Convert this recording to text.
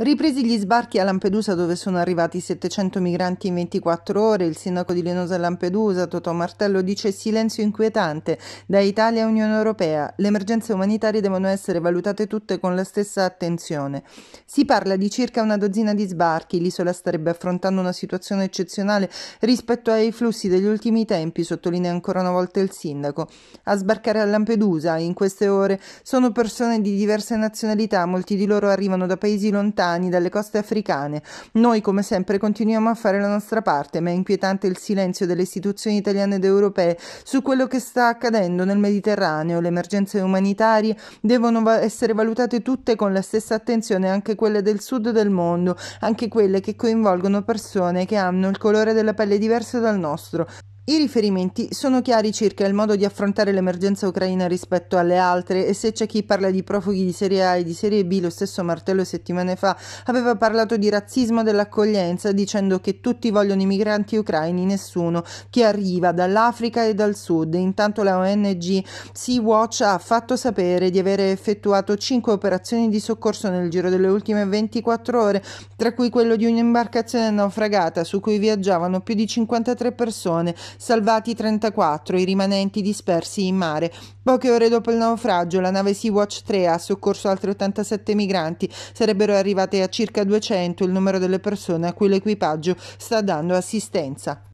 Ripresi gli sbarchi a Lampedusa dove sono arrivati 700 migranti in 24 ore, il sindaco di Lenosa a Lampedusa, Totò Martello, dice silenzio inquietante da Italia a Unione Europea. Le emergenze umanitarie devono essere valutate tutte con la stessa attenzione. Si parla di circa una dozzina di sbarchi, l'isola starebbe affrontando una situazione eccezionale rispetto ai flussi degli ultimi tempi, sottolinea ancora una volta il sindaco. A sbarcare a Lampedusa in queste ore sono persone di diverse nazionalità, molti di loro arrivano da paesi lontani italiani, dalle coste africane. Noi, come sempre, continuiamo a fare la nostra parte, ma è inquietante il silenzio delle istituzioni italiane ed europee su quello che sta accadendo nel Mediterraneo. Le emergenze umanitarie devono va- essere valutate tutte con la stessa attenzione, anche quelle del sud del mondo, anche quelle che coinvolgono persone che hanno il colore della pelle diverso dal nostro. I riferimenti sono chiari circa il modo di affrontare l'emergenza ucraina rispetto alle altre e se c'è chi parla di profughi di Serie A e di Serie B, lo stesso Martello settimane fa aveva parlato di razzismo dell'accoglienza dicendo che tutti vogliono i migranti ucraini, nessuno, che arriva dall'Africa e dal sud. Intanto la ONG Sea-Watch ha fatto sapere di avere effettuato cinque operazioni di soccorso nel giro delle ultime 24 ore, tra cui quello di un'imbarcazione naufragata su cui viaggiavano più di 53 persone salvati 34, i rimanenti dispersi in mare. Poche ore dopo il naufragio, la nave Sea-Watch 3 ha soccorso altri 87 migranti, sarebbero arrivate a circa 200 il numero delle persone a cui l'equipaggio sta dando assistenza.